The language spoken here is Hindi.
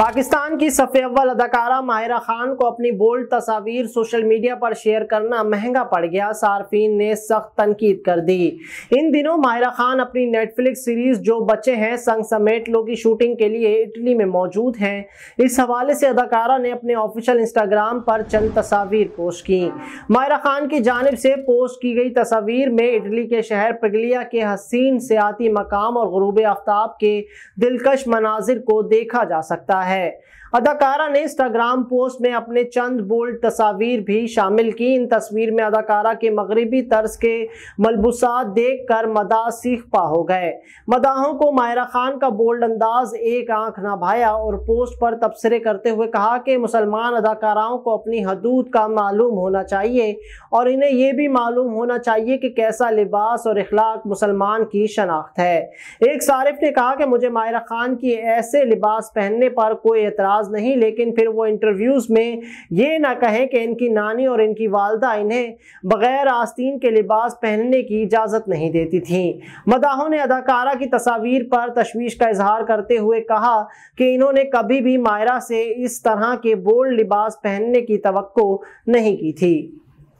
पाकिस्तान की सफ़े अव्वल अदाकारा माहिरा खान को अपनी बोल्ड तस्वीर सोशल मीडिया पर शेयर करना महंगा पड़ गया सार्फिन ने सख्त तनकीद कर दी इन दिनों माहिरा खान अपनी नेटफ्लिक्स सीरीज जो बचे हैं संग समेट लो की शूटिंग के लिए इटली में मौजूद हैं इस हवाले से अदाकारा ने अपने ऑफिशियल इंस्टाग्राम पर चंद तस्वीर पोस्ट की माहिरा खान की जानब से पोस्ट की गई तस्वीर में इटली के शहर पगलिया के हसीन सियाती मकाम और गरूब आफ्ताब के दिलकश मनाजिर को देखा जा सकता है है अदाकारा ने इंस्टाग्राम पोस्ट में अपने चंद बोल्ड तस्वीर भी शामिल की इन तस्वीर में अदाकारा के मगरबी तर्ज के मलबूसात देख कर मदा सीख पा हो गए मदाहों को मायरा खान का बोल्ड अंदाज एक आंख ना भाया और पोस्ट पर तबसरे करते हुए कहा कि मुसलमान अदाकाराओं को अपनी हदूद का मालूम होना चाहिए और इन्हें यह भी मालूम होना चाहिए कि कैसा लिबास और अखलाक मुसलमान की शनाख्त है एक सारिफ ने कहा कि मुझे मायरा खान की ऐसे लिबास पहनने पर कोई एतराज़ नहीं लेकिन फिर वो इंटरव्यूज़ में ये ना कहें कि इनकी नानी और इनकी वालदा इन्हें बग़ैर आस्तीन के लिबास पहनने की इजाज़त नहीं देती थी मदाहों ने अदाकारा की तस्वीर पर तशवीश का इजहार करते हुए कहा कि इन्होंने कभी भी मायरा से इस तरह के बोल्ड लिबास पहनने की तो नहीं की थी